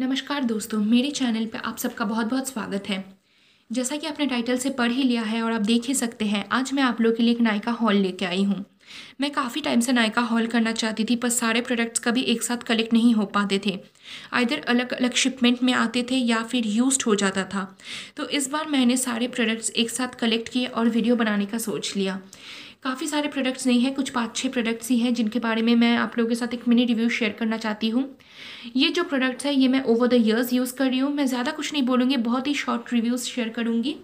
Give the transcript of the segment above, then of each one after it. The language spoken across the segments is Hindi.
नमस्कार दोस्तों मेरे चैनल पे आप सबका बहुत बहुत स्वागत है जैसा कि आपने टाइटल से पढ़ ही लिया है और आप देख ही सकते हैं आज मैं आप लोगों के लिए एक नायका हॉल लेके आई हूँ मैं काफ़ी टाइम से नायका हॉल करना चाहती थी पर सारे प्रोडक्ट्स कभी एक साथ कलेक्ट नहीं हो पाते थे आइधर अलग अलग शिपमेंट में आते थे या फिर यूज हो जाता था तो इस बार मैंने सारे प्रोडक्ट्स एक साथ कलेक्ट किए और वीडियो बनाने का सोच लिया काफ़ी सारे प्रोडक्ट्स नहीं हैं कुछ पाँच छः प्रोडक्ट्स ही हैं जिनके बारे में मैं आप लोगों के साथ एक मिनी रिव्यू शेयर करना चाहती हूँ ये जो प्रोडक्ट्स हैं ये मैं ओवर द ईयर्स यूज़ कर रही हूँ मैं ज़्यादा कुछ नहीं बोलूँगी बहुत ही शॉर्ट रिव्यूज़ शेयर करूँगी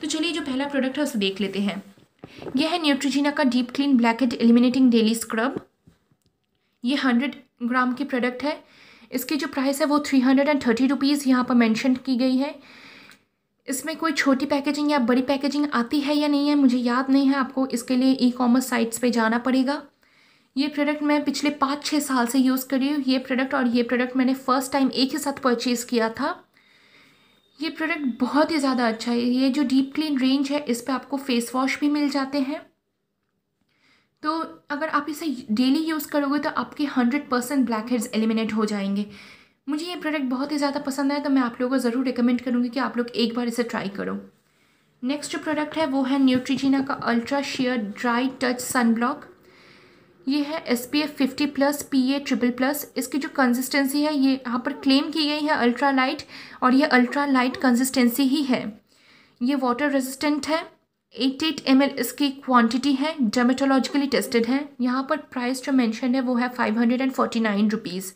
तो चलिए जो पहला प्रोडक्ट है उसे देख लेते हैं यह है न्यूट्रीजीना का deep clean blackhead eliminating daily scrub ये हंड्रेड ग्राम की प्रोडक्ट है इसकी जो प्राइस है वो three hundred and thirty rupees यहाँ पर मैंशन की गई है इसमें कोई छोटी पैकेजिंग या बड़ी पैकेजिंग आती है या नहीं है मुझे याद नहीं है आपको इसके लिए ई कॉमर्स साइट्स पे जाना पड़ेगा ये प्रोडक्ट मैं पिछले पाँच छः साल से यूज़ कर रही हूँ ये प्रोडक्ट और ये प्रोडक्ट मैंने फ़र्स्ट टाइम एक ही साथ परचेज़ किया था ये प्रोडक्ट बहुत ही ज़्यादा अच्छा है ये जो डीप क्लीन रेंज है इस पर आपको फेस वॉश भी मिल जाते हैं तो अगर आप इसे डेली यूज़ करोगे तो आपके hundred percent blackheads eliminate हो जाएंगे मुझे ये प्रोडक्ट बहुत ही ज़्यादा पसंद आया तो मैं आप लोगों को ज़रूर रिकमेंड करूँगी कि आप लोग एक बार इसे ट्राई करो नेक्स्ट जो प्रोडक्ट है वो है न्यूट्रीजीना का ultra sheer dry touch sunblock ये है S P F fifty plus P A triple plus इसकी जो कंसिस्टेंसी है ये यहाँ पर क्लेम की गई है अल्ट्रा लाइट और ये अल्ट्रा लाइट कंसिस्टेंसी ही है ये वाटर रेजिस्टेंट है एट एट एम एल इसकी क्वांटिटी है डर्मेटोलॉजिकली टेस्टेड है यहाँ पर प्राइस जो मैंशन है वो है five hundred and forty nine rupees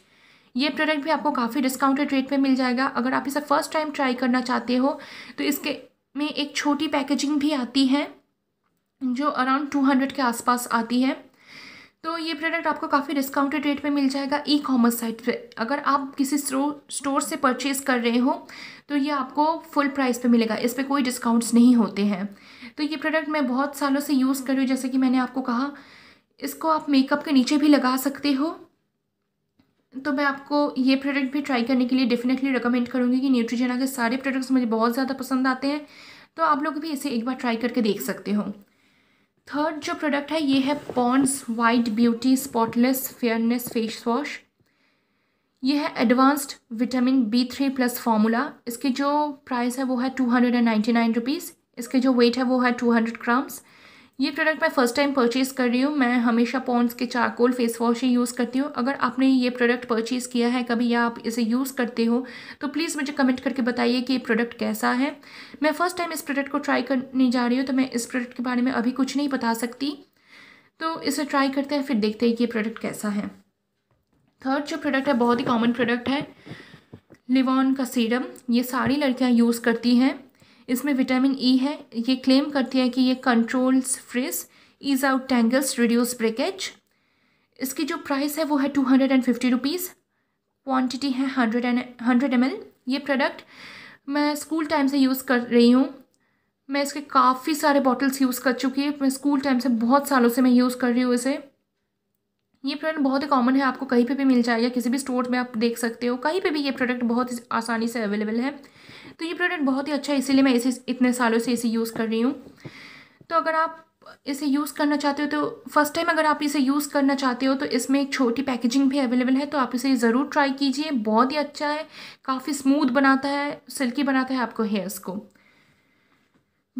ये प्रोडक्ट भी आपको काफ़ी डिस्काउंटेड रेट में मिल जाएगा अगर आप इसे फर्स्ट टाइम ट्राई करना चाहते हो तो इसके में एक छोटी पैकेजिंग भी आती है जो अराउंड टू हंड्रेड के आसपास आती है तो ये प्रोडक्ट आपको काफ़ी डिस्काउंटेड रेट में मिल जाएगा ई कॉमर्स साइट पे अगर आप किसी स्टोर से परचेज़ कर रहे हो तो ये आपको फुल प्राइस पे मिलेगा इस पर कोई डिस्काउंट्स नहीं होते हैं तो ये प्रोडक्ट मैं बहुत सालों से यूज़ कर रही हूँ जैसे कि मैंने आपको कहा इसको आप मेकअप के नीचे भी लगा सकते हो तो मैं आपको ये प्रोडक्ट भी ट्राई करने के लिए डेफिनेटली रिकमेंड करूँगी कि न्यूट्रीजना के सारे प्रोडक्ट्स मुझे बहुत ज़्यादा पसंद आते हैं तो आप लोग भी इसे एक बार ट्राई करके देख सकते हो थर्ड जो प्रोडक्ट है ये है Pond's white beauty spotless fairness face wash ये है advanced vitamin B three plus formula इसके जो प्राइस है वो है two hundred and ninety nine rupees इसके जो वेट है वो है टू हंड्रेड ग्राम्स ये प्रोडक्ट मैं फ़र्स्ट टाइम परचेज़ कर रही हूँ मैं हमेशा पॉन्स के चारकोल फेस वॉश ही यूज़ करती हूँ अगर आपने ये प्रोडक्ट परचेज़ किया है कभी या आप इसे यूज़ करते हो तो प्लीज़ मुझे कमेंट करके बताइए कि ये प्रोडक्ट कैसा है मैं फ़र्स्ट टाइम इस प्रोडक्ट को ट्राई करने जा रही हूँ तो मैं इस प्रोडक्ट के बारे में अभी कुछ नहीं बता सकती तो इसे ट्राई करते हैं फिर देखते हैं कि ये प्रोडक्ट कैसा है थर्ड जो प्रोडक्ट है बहुत ही कॉमन प्रोडक्ट है लिवॉन का सीरम ये सारी लड़कियाँ यूज़ करती हैं इसमें विटामिन ई e है ये क्लेम करती है कि ये controls frizz ease out tangles reduce breakage इसकी जो प्राइस है वो है two hundred and fifty rupees quantity है हंड्रेड एंड हंड्रेड एम ये प्रोडक्ट मैं स्कूल टाइम से यूज़ कर रही हूँ मैं इसके काफ़ी सारे बॉटल्स यूज़ कर चुकी है मैं स्कूल टाइम से बहुत सालों से मैं यूज़ कर रही हूँ इसे ये प्रोडक्ट बहुत ही कॉमन है आपको कहीं पे भी मिल जाएगा किसी भी स्टोर में आप देख सकते हो कहीं पे भी ये प्रोडक्ट बहुत ही आसानी से अवेलेबल है तो ये प्रोडक्ट बहुत ही अच्छा है इसीलिए मैं इसे इतने सालों से इसे यूज़ कर रही हूँ तो अगर आप इसे यूज़ करना चाहते हो तो फर्स्ट टाइम अगर आप इसे यूज़ करना चाहते हो तो इसमें एक छोटी पैकेजिंग भी अवेलेबल है तो आप इसे ज़रूर ट्राई कीजिए बहुत ही अच्छा है काफ़ी स्मूथ बनाता है सिल्की बनाता है आपको हेयर्स को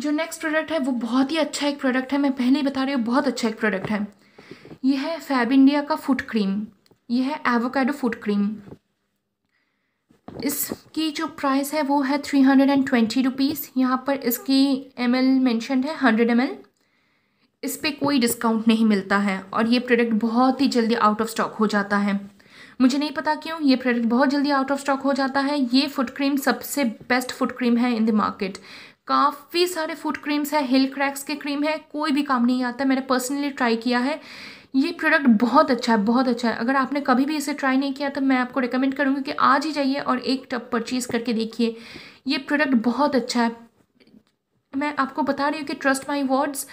जो नेक्स्ट प्रोडक्ट है वो बहुत ही अच्छा एक प्रोडक्ट है मैं पहले ही बता रही हूँ बहुत अच्छा एक प्रोडक्ट है यह है फैब इंडिया का फुट क्रीम यह है एवोकाडो फुट क्रीम इसकी जो प्राइस है वो है three hundred and twenty rupees यहाँ पर इसकी एम एल मैंशन है हंड्रेड एम एल इस पर कोई डिस्काउंट नहीं मिलता है और ये प्रोडक्ट बहुत ही जल्दी आउट ऑफ स्टॉक हो जाता है मुझे नहीं पता क्यों ये प्रोडक्ट बहुत जल्दी आउट ऑफ स्टॉक हो जाता है ये फुट क्रीम सबसे बेस्ट फुट क्रीम है इन द मार्केट काफ़ी सारे फूड क्रीम्स है हिल क्रैक्स के क्रीम है कोई भी काम नहीं आता मैंने पर्सनली ट्राई किया है ये प्रोडक्ट बहुत अच्छा है बहुत अच्छा है अगर आपने कभी भी इसे ट्राई नहीं किया तो मैं आपको रिकमेंड करूँगी कि आज ही जाइए और एक टब परचेज़ करके देखिए ये प्रोडक्ट बहुत अच्छा है मैं आपको बता रही हूँ कि ट्रस्ट माई वर्ड्स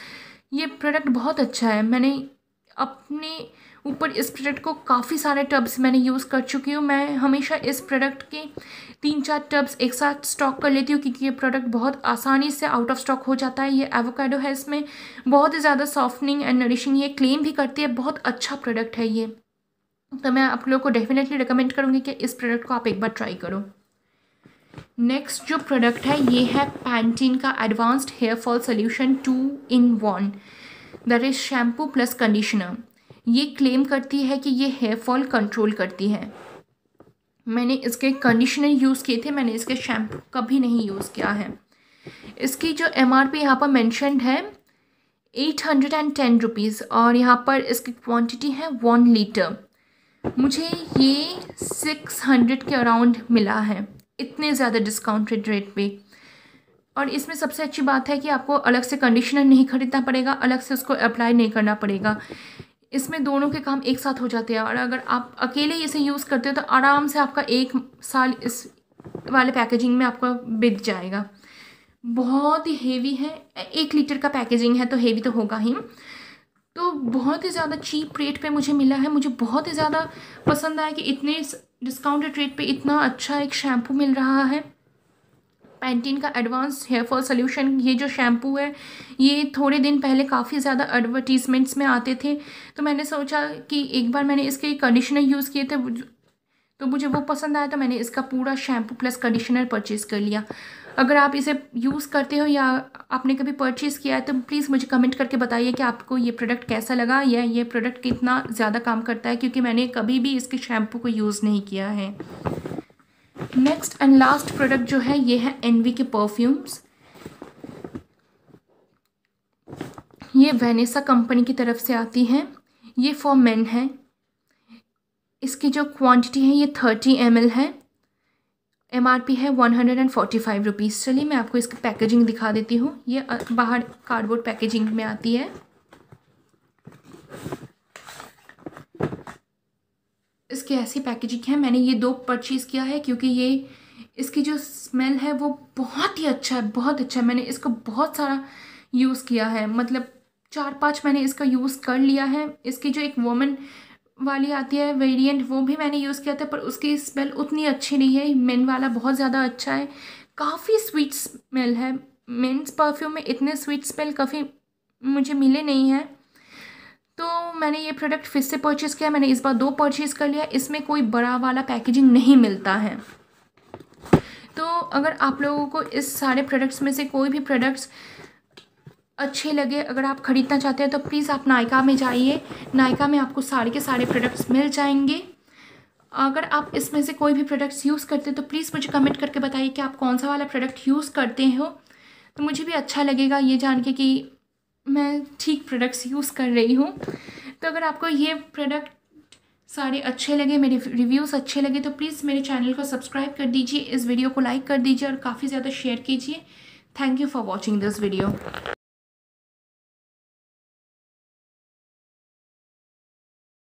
ये प्रोडक्ट बहुत अच्छा है मैंने अपने ऊपर इस प्रोडक्ट को काफ़ी सारे टब्स मैंने यूज़ कर चुकी हूँ मैं हमेशा इस प्रोडक्ट के तीन चार टब्स एक साथ स्टॉक कर लेती हूँ क्योंकि ये प्रोडक्ट बहुत आसानी से आउट ऑफ स्टॉक हो जाता है ये एवोकाडो है इसमें बहुत ही ज़्यादा सॉफ्टनिंग एंड नरिशिंग ये क्लेम भी करती है बहुत अच्छा प्रोडक्ट है ये तो मैं आप लोगों को डेफिनेटली रिकमेंड करूँगी कि इस प्रोडक्ट को आप एक बार ट्राई करो नेक्स्ट जो प्रोडक्ट है ये है पैंटीन का advanced hair fall solution two in one that is shampoo plus conditioner ये क्लेम करती है कि ये हेयर फॉल कंट्रोल करती है मैंने इसके कंडीशनर यूज़ किए थे मैंने इसके शैम्पू कभी नहीं यूज़ किया है इसकी जो एम आर पी यहाँ पर मैंशनड है eight hundred and ten rupees और यहाँ पर इसकी क्वान्टिटी है वन लीटर मुझे ये सिक्स हंड्रेड के अराउंड मिला है इतने ज़्यादा डिस्काउंटेड रेट पे और इसमें सबसे अच्छी बात है कि आपको अलग से कंडीशनर नहीं ख़रीदना पड़ेगा अलग से उसको अप्लाई नहीं करना पड़ेगा इसमें दोनों के काम एक साथ हो जाते हैं और अगर आप अकेले इसे यूज़ करते हो तो आराम से आपका एक साल इस वाले पैकेजिंग में आपका बिक जाएगा बहुत ही हेवी है एक लीटर का पैकेजिंग है तो हेवी तो होगा ही तो बहुत ही ज़्यादा चीप रेट पे मुझे मिला है मुझे बहुत ही ज़्यादा पसंद आया कि इतने डिस्काउंटेड रेट पे इतना अच्छा एक शैम्पू मिल रहा है पैंटीन का एडवांस हेयर फॉल सोल्यूशन ये जो शैम्पू है ये थोड़े दिन पहले काफ़ी ज़्यादा एडवर्टीजमेंट्स में आते थे तो मैंने सोचा कि एक बार मैंने इसके कंडीशनर यूज़ किए थे तो मुझे वो पसंद आया तो मैंने इसका पूरा शैम्पू प्लस कंडीशनर परचेज़ कर लिया अगर आप इसे यूज़ करते हो या आपने कभी परचेज़ किया है तो प्लीज़ मुझे कमेंट करके बताइए कि आपको ये प्रोडक्ट कैसा लगा या ये प्रोडक्ट कितना ज़्यादा काम करता है क्योंकि मैंने कभी भी इसके शैम्पू को यूज़ नहीं किया है नेक्स्ट एंड लास्ट प्रोडक्ट जो है ये है एनवी के परफ्यूम्स ये वेनेसा कंपनी की तरफ से आती हैं ये फॉर मेन है इसकी जो क्वांटिटी है ये थर्टी एम है एम है one hundred and forty five rupees चलिए मैं आपको इसकी पैकेजिंग दिखा देती हूँ ये बाहर कार्डबोर्ड पैकेजिंग में आती है इसके ऐसी पैकेजिंग है मैंने ये दो परचेज़ किया है क्योंकि ये इसकी जो स्मेल है वो बहुत ही अच्छा है बहुत अच्छा है मैंने इसको बहुत सारा यूज़ किया है मतलब चार पांच मैंने इसका यूज़ कर लिया है इसकी जो एक वोमन वाली आती है वेरिएंट वो भी मैंने यूज़ किया था पर उसकी स्मेल उतनी अच्छी नहीं है मेन वाला बहुत ज़्यादा अच्छा है काफ़ी स्वीट स्मेल है मेन्स परफ्यूम में इतने स्वीट स्मेल काफ़ी मुझे मिले नहीं हैं तो मैंने ये प्रोडक्ट फिर से परचेज़ किया मैंने इस बार दो परचेज़ कर लिया इसमें कोई बड़ा वाला पैकेजिंग नहीं मिलता है तो अगर आप लोगों को इस सारे प्रोडक्ट्स में से कोई भी प्रोडक्ट्स अच्छे लगे अगर आप ख़रीदना चाहते हैं तो प्लीज़ आप नायका में जाइए नायका में आपको सारे के सारे प्रोडक्ट्स मिल जाएंगे अगर आप इसमें से कोई भी प्रोडक्ट्स यूज़ करते हैं तो प्लीज़ मुझे कमेंट करके बताइए कि आप कौन सा वाला प्रोडक्ट यूज़ करते हो तो मुझे भी अच्छा लगेगा ये जान के कि मैं ठीक प्रोडक्ट्स यूज़ कर रही हूँ तो अगर आपको ये प्रोडक्ट सारे अच्छे लगे मेरे रिव्यूज़ अच्छे लगे तो प्लीज़ मेरे चैनल को सब्सक्राइब कर दीजिए इस वीडियो को लाइक कर दीजिए और काफ़ी ज़्यादा शेयर कीजिए thank you for watching this video